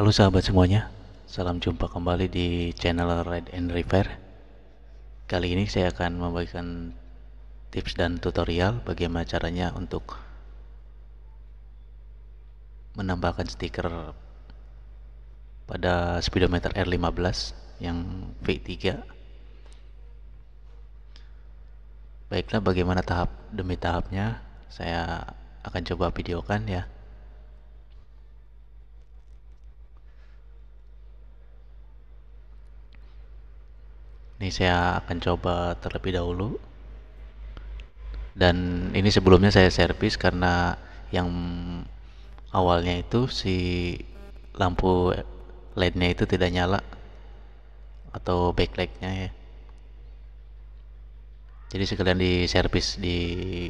Halo sahabat semuanya, salam jumpa kembali di channel Red and repair Kali ini saya akan membagikan tips dan tutorial bagaimana caranya untuk menambahkan stiker pada speedometer R15 yang V3. Baiklah bagaimana tahap demi tahapnya saya akan coba videokan ya. ini saya akan coba terlebih dahulu dan ini sebelumnya saya servis karena yang awalnya itu si lampu LED-nya itu tidak nyala atau backlight-nya ya jadi sekalian di servis di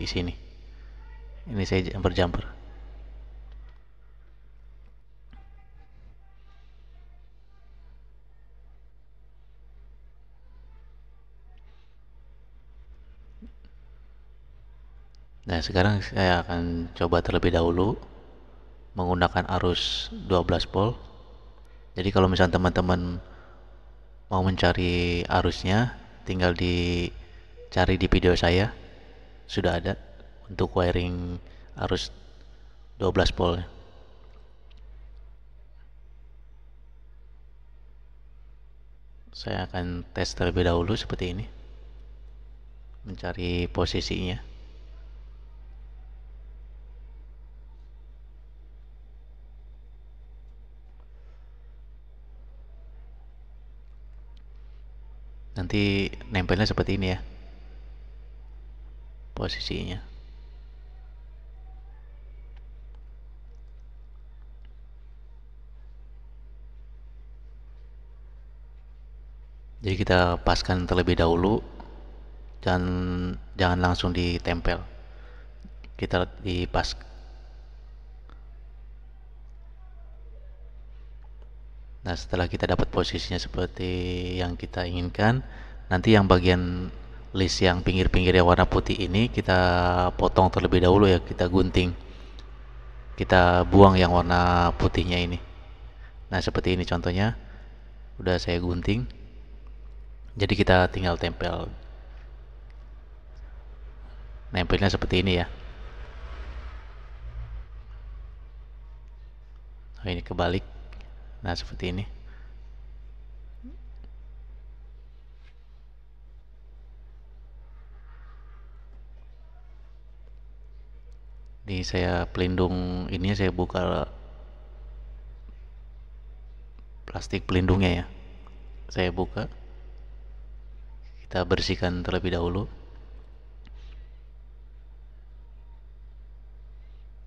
sini ini saya jumper jumper Nah, sekarang saya akan coba terlebih dahulu menggunakan arus 12 volt. Jadi kalau misalnya teman-teman mau mencari arusnya, tinggal dicari di video saya. Sudah ada untuk wiring arus 12 volt. Saya akan tes terlebih dahulu seperti ini. Mencari posisinya. nanti nempelnya seperti ini ya posisinya jadi kita paskan terlebih dahulu dan jangan langsung ditempel kita dipaskan Nah, setelah kita dapat posisinya seperti yang kita inginkan, nanti yang bagian list yang pinggir-pinggir yang warna putih ini kita potong terlebih dahulu ya, kita gunting. Kita buang yang warna putihnya ini. Nah, seperti ini contohnya. Udah saya gunting. Jadi kita tinggal tempel. Nempelnya seperti ini ya. Oh, ini kebalik. Nah, seperti ini. Ini saya pelindung ini saya buka plastik pelindungnya ya. Saya buka. Kita bersihkan terlebih dahulu.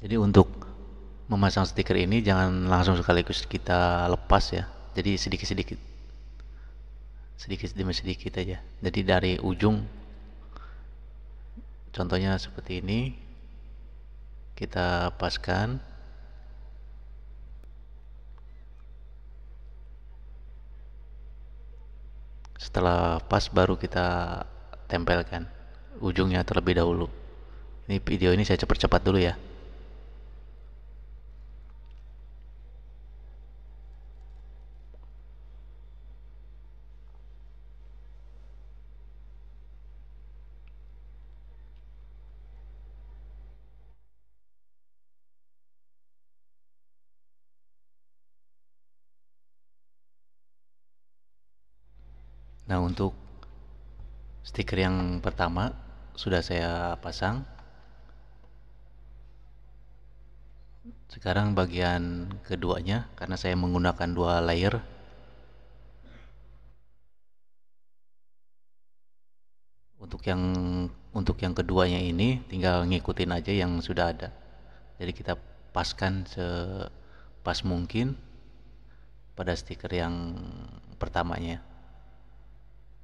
Jadi untuk memasang stiker ini jangan langsung sekaligus kita lepas ya jadi sedikit-sedikit sedikit demi sedikit aja jadi dari ujung contohnya seperti ini kita paskan setelah pas baru kita tempelkan ujungnya terlebih dahulu ini video ini saya cepat-cepat dulu ya Nah untuk stiker yang pertama sudah saya pasang. Sekarang bagian keduanya karena saya menggunakan dua layer. Untuk yang untuk yang keduanya ini tinggal ngikutin aja yang sudah ada. Jadi kita paskan sepas mungkin pada stiker yang pertamanya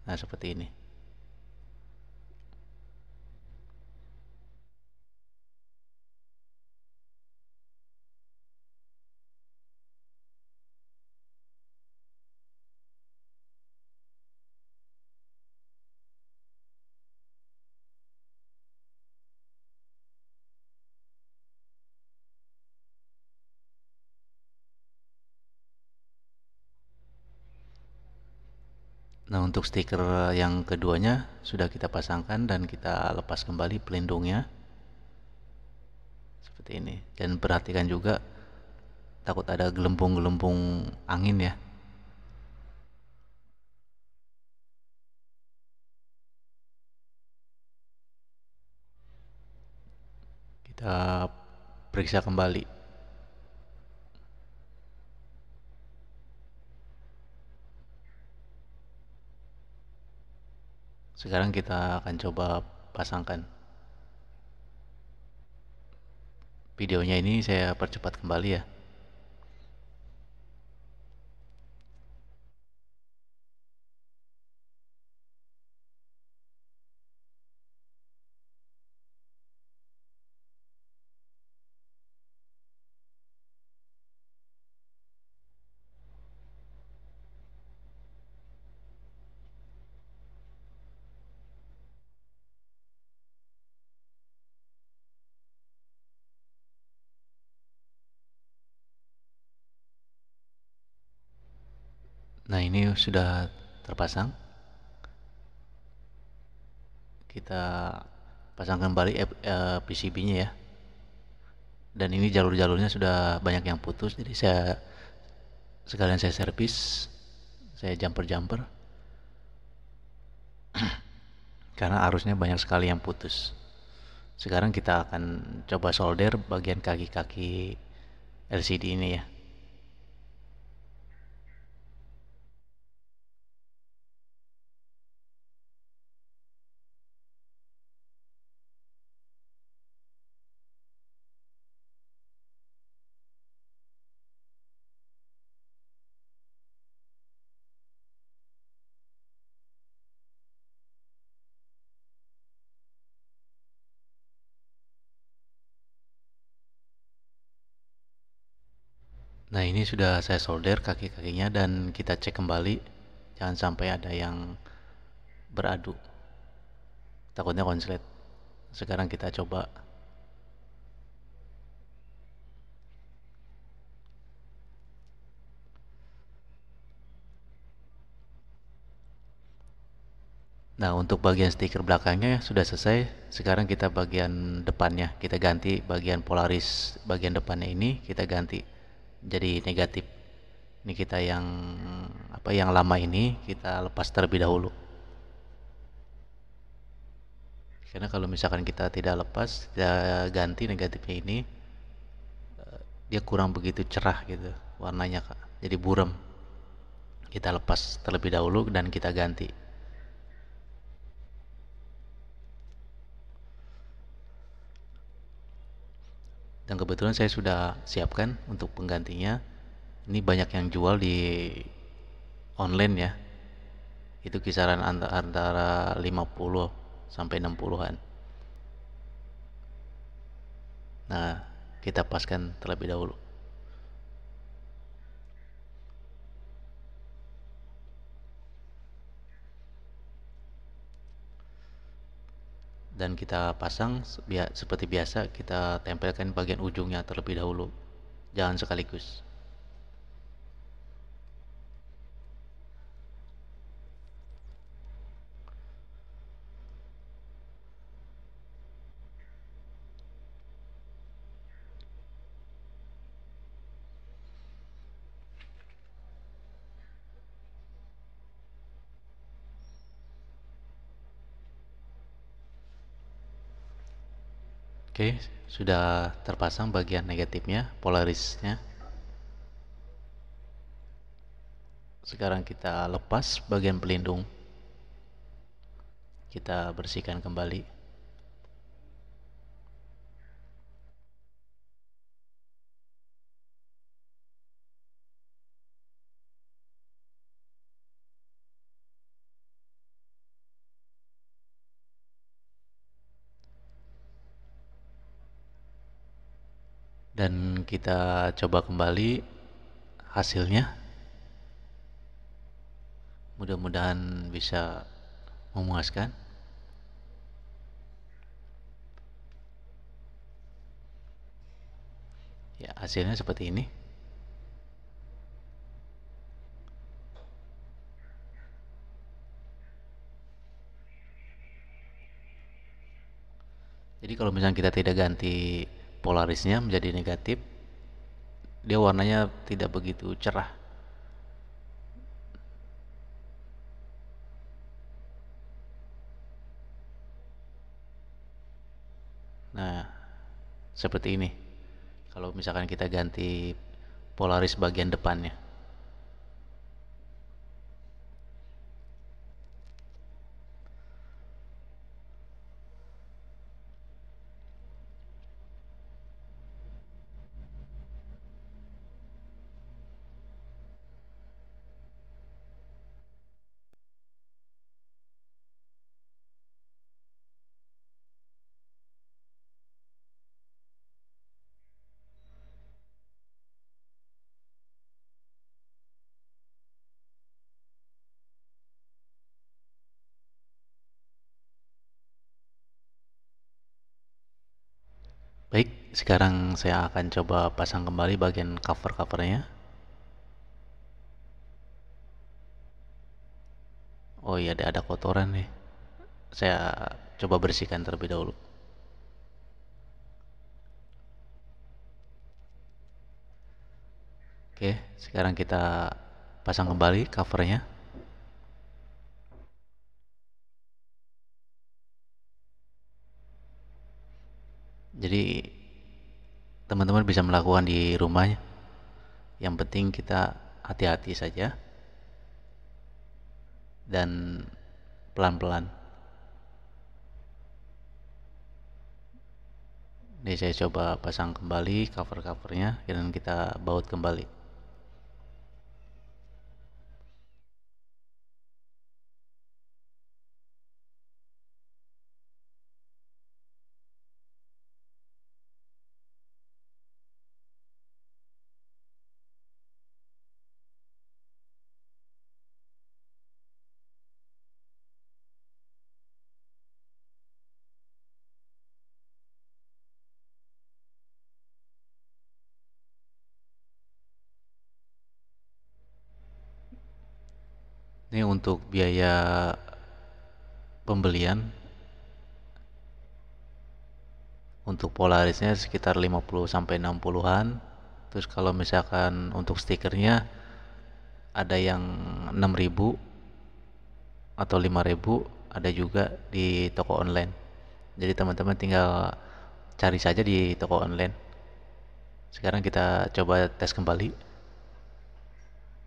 nah seperti ini Nah untuk stiker yang keduanya sudah kita pasangkan dan kita lepas kembali pelindungnya seperti ini dan perhatikan juga takut ada gelembung-gelembung angin ya kita periksa kembali Sekarang kita akan coba pasangkan. Videonya ini saya percepat kembali ya. Nah ini sudah terpasang. Kita pasang kembali eh, PCB-nya ya. Dan ini jalur-jalurnya sudah banyak yang putus, jadi saya sekalian saya servis, saya jumper-jumper. Karena arusnya banyak sekali yang putus. Sekarang kita akan coba solder bagian kaki-kaki LCD ini ya. Nah ini sudah saya solder kaki-kakinya dan kita cek kembali jangan sampai ada yang beradu takutnya konslet sekarang kita coba Nah untuk bagian stiker belakangnya sudah selesai Sekarang kita bagian depannya Kita ganti bagian polaris bagian depannya ini Kita ganti jadi negatif. Ini kita yang apa yang lama ini kita lepas terlebih dahulu. Karena kalau misalkan kita tidak lepas, kita ganti negatifnya ini eh, dia kurang begitu cerah gitu warnanya kak jadi buram kita lepas terlebih dahulu dan kita ganti dan kebetulan saya sudah siapkan untuk penggantinya ini banyak yang jual di online ya itu kisaran antara 50 sampai 60-an nah kita paskan terlebih dahulu dan kita pasang seperti biasa kita tempelkan bagian ujungnya terlebih dahulu jangan sekaligus Oke, sudah terpasang bagian negatifnya, polarisnya. Sekarang kita lepas bagian pelindung. Kita bersihkan kembali. dan kita coba kembali hasilnya mudah-mudahan bisa memuaskan ya hasilnya seperti ini Jadi kalau misalnya kita tidak ganti polarisnya menjadi negatif dia warnanya tidak begitu cerah nah seperti ini kalau misalkan kita ganti polaris bagian depannya Baik, sekarang saya akan coba pasang kembali bagian cover-covernya. Oh iya, ada, kotoran nih. Saya coba bersihkan terlebih dahulu. Oke, sekarang kita pasang kembali covernya. jadi teman-teman bisa melakukan di rumahnya yang penting kita hati-hati saja dan pelan-pelan ini saya coba pasang kembali cover-covernya dan kita baut kembali Ini untuk biaya pembelian untuk polarisnya sekitar 50 sampai 60-an. Terus kalau misalkan untuk stikernya ada yang 6000 atau 5000, ada juga di toko online. Jadi teman-teman tinggal cari saja di toko online. Sekarang kita coba tes kembali.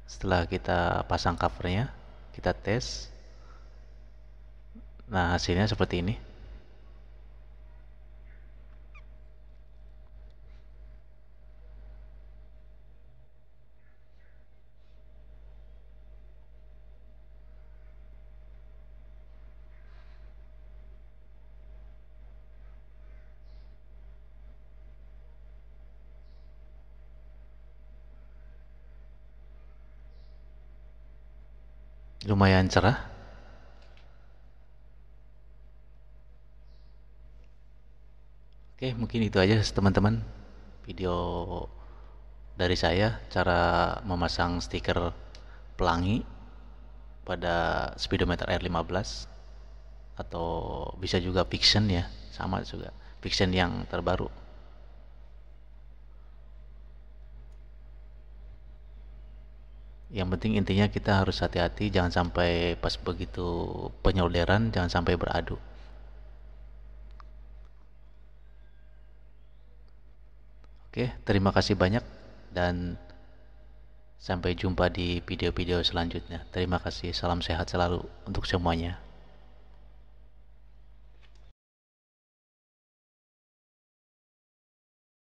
Setelah kita pasang covernya kita tes nah hasilnya seperti ini lumayan cerah oke mungkin itu aja teman-teman video dari saya cara memasang stiker pelangi pada speedometer R15 atau bisa juga fiction ya sama juga fiction yang terbaru yang penting intinya kita harus hati-hati jangan sampai pas begitu penyolderan jangan sampai beradu oke terima kasih banyak dan sampai jumpa di video-video selanjutnya terima kasih salam sehat selalu untuk semuanya